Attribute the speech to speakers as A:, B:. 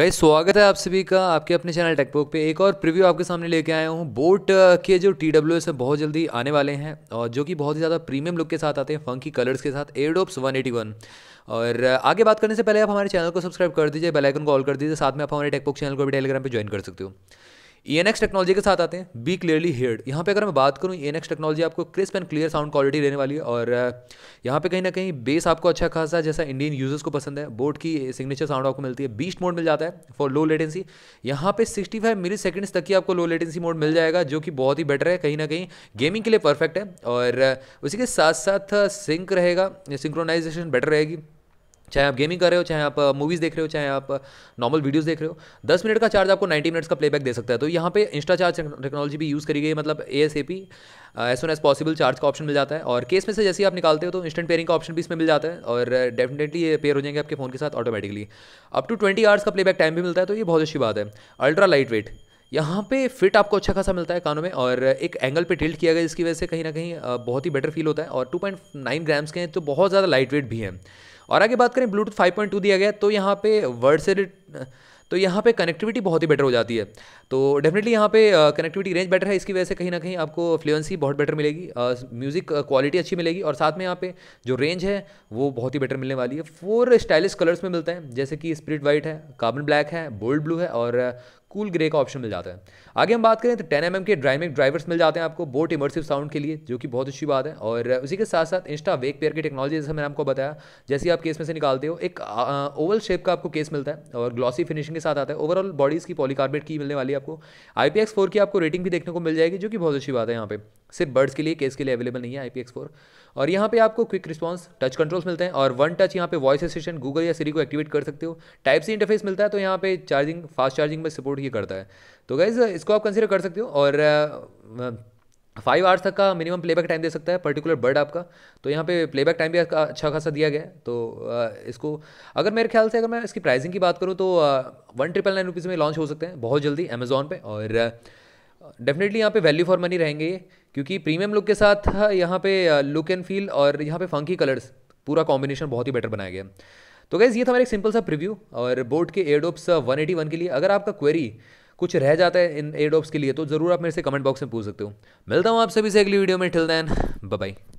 A: guys स्वागत है आप सभी का आपके अपने चैनल टेकबुक पे एक और प्रीव्यू आपके सामने लेके आया हूँ बोट के जो टी डब्ल्यू एस बहुत जल्दी आने वाले हैं और जो कि बहुत ही ज़्यादा प्रीमियम लुक के साथ आते हैं फंकी कलर्स के साथ एयरडोप्स 181 और आगे बात करने से पहले आप हमारे चैनल को सब्सक्राइब कर दीजिए बेलाइकन को ऑल कर दीजिए साथ में आप हमारे टेकबुक चैनल को भी टेलीग्राम पर ज्वाइन कर सकते हो ई एन टेक्नोलॉजी के साथ आते हैं बी क्लियरली हेड यहाँ पे अगर मैं बात करूँ ई एन टेक्नोलॉजी आपको crisp and clear sound quality देने वाली है और यहाँ पे कहीं ना कहीं बेस आपको अच्छा खासा जैसा इंडियन यूजर्स को पसंद है बोट की सिग्नेचर साउंड आपको मिलती है बीस्ट मोड मिल जाता है फॉर लो लेटेंसी यहाँ पे सिक्सटी फाइव मिली सेकेंड्स तक की आपको लो लेटेंसी मोड मिल जाएगा जो कि बहुत ही बेटर है कहीं ना कहीं गेमिंग के लिए परफेक्ट है और उसी के साथ साथ सिंक रहेगा सिंक्रोनाइजेशन बेटर रहेगी चाहे आप गेमिंग कर रहे हो चाहे आप मूवीज़ uh, देख रहे हो चाहे आप नॉर्मल uh, वीडियोस देख रहे हो दस मिनट का चार्ज आपको नाइन्टी मिनट्स का प्लेबैक दे सकता है तो यहाँ पे इंस्टा चार्ज टेक्नोलॉजी भी यूज़ करी गई मतलब A S A P as soon as possible charge का ऑप्शन मिल जाता है और केस में से जैसे आप निकालते हो तो इंस्टेंट पेयरिंग का ऑप्शन भी इसमें मिल जाता है और डेफिनेटली uh, ये पेयर हो जाएंगे आपके फ़ोन के साथ automatically up to twenty hours का प्लेबैक टाइम भी मिलता है तो ये बहुत अच्छी बात है अल्ट्रा लाइट वेट यहाँ पे फिट आपको अच्छा खासा मिलता है कानों में और एक एंगल पे टिल्ट किया गया जिसकी वजह से कहीं ना कहीं बहुत ही बेटर फील होता है और 2.9 ग्राम्स के हैं तो बहुत ज़्यादा लाइट वेट भी हैं और आगे बात करें ब्लूटूथ फाइव पॉइंट टू दिया गया तो यहाँ पे वर्ड से तो यहाँ पे कनेक्टिविटी बहुत ही बेटर हो जाती है तो डेफिनेटली यहाँ पे कनेक्टिविटी रेंज बेटर है इसकी वजह से कहीं ना कहीं आपको फ्लुएंसी बहुत बेटर मिलेगी म्यूज़िक uh, क्वालिटी uh, अच्छी मिलेगी और साथ में यहाँ पे जो रेंज है वो बहुत ही बेटर मिलने वाली है फोर स्टाइलिश कलर्स में मिलते हैं जैसे कि स्प्रिट वाइट है कार्बन ब्लैक है बोल्ड ब्लू है और uh, कूल ग्रे का ऑप्शन मिल जाता है आगे हम बात करें तो टेन एम के ड्राइमिक ड्राइवर्स मिल जाते हैं आपको बोट इमर्सिव साउंड के लिए जो कि बहुत अच्छी बात है और उसी के साथ साथ इंस्टा वेक पेयर की टेक्नोलॉजी जैसे मैंने आपको बताया जैसे आप केस में से निकालते हो एक ओवल शेप का आपको केस मिलता है और ग्लॉसी फिनिशिंग के साथ आता है ओवरऑल बॉडीज़ की पॉलीकार्बेट की मिलने वाली आपको आई की आपको रेटिंग भी देखने को मिल जाएगी जो कि बहुत अच्छी बात है यहाँ पे सिर्फ बर्ड्स के लिए केस के लिए अवेलेबल नहीं है आई पी और यहाँ पे आपको क्विक रिस्पॉन्स टच कंट्रोल्स मिलते हैं और वन टच यहाँ पे वॉइस असिस्टेंट गूगल या सीरी को एक्टिवेट कर सकते हो टाइप सी इंटरफेस मिलता है तो यहाँ पे चार्जिंग फास्ट चार्जिंग में सपोर्ट ये करता है तो गाइज इसको आप कंसिडर कर सकते हो और फाइव आवर्स तक का मिनिमम प्लेबैक टाइम दे सकता है पर्टिकुलर बर्ड आपका तो यहाँ पे प्लेबैक टाइम भी अच्छा खासा दिया गया है तो इसको अगर मेरे ख्याल से अगर मैं इसकी प्राइसिंग की बात करूँ तो वन ट्रिपल नाइन रुपीज़ में लॉन्च हो सकते हैं बहुत जल्दी अमेजोन पर और डेफिनेटली यहाँ पे वैल्यू फॉर मनी रहेंगे ये क्योंकि प्रीमियम लुक के साथ हाँ, यहाँ पे लुक एंड फील और यहाँ पे फंकी कलर्स पूरा कॉम्बिनेशन बहुत ही बेटर बनाया गया तो गैस ये था मेरा एक सिंपल सा प्रीव्यू और बोर्ड के एयरडोप्स वन एटी वन के लिए अगर आपका क्वेरी कुछ रह जाता है इन एयरडोप्स के लिए तो ज़रूर आप मेरे से कमेंट बॉक्स में पूछ सकते हो मिलता हूँ आप सभी से अगली वीडियो में टिल दैन बाय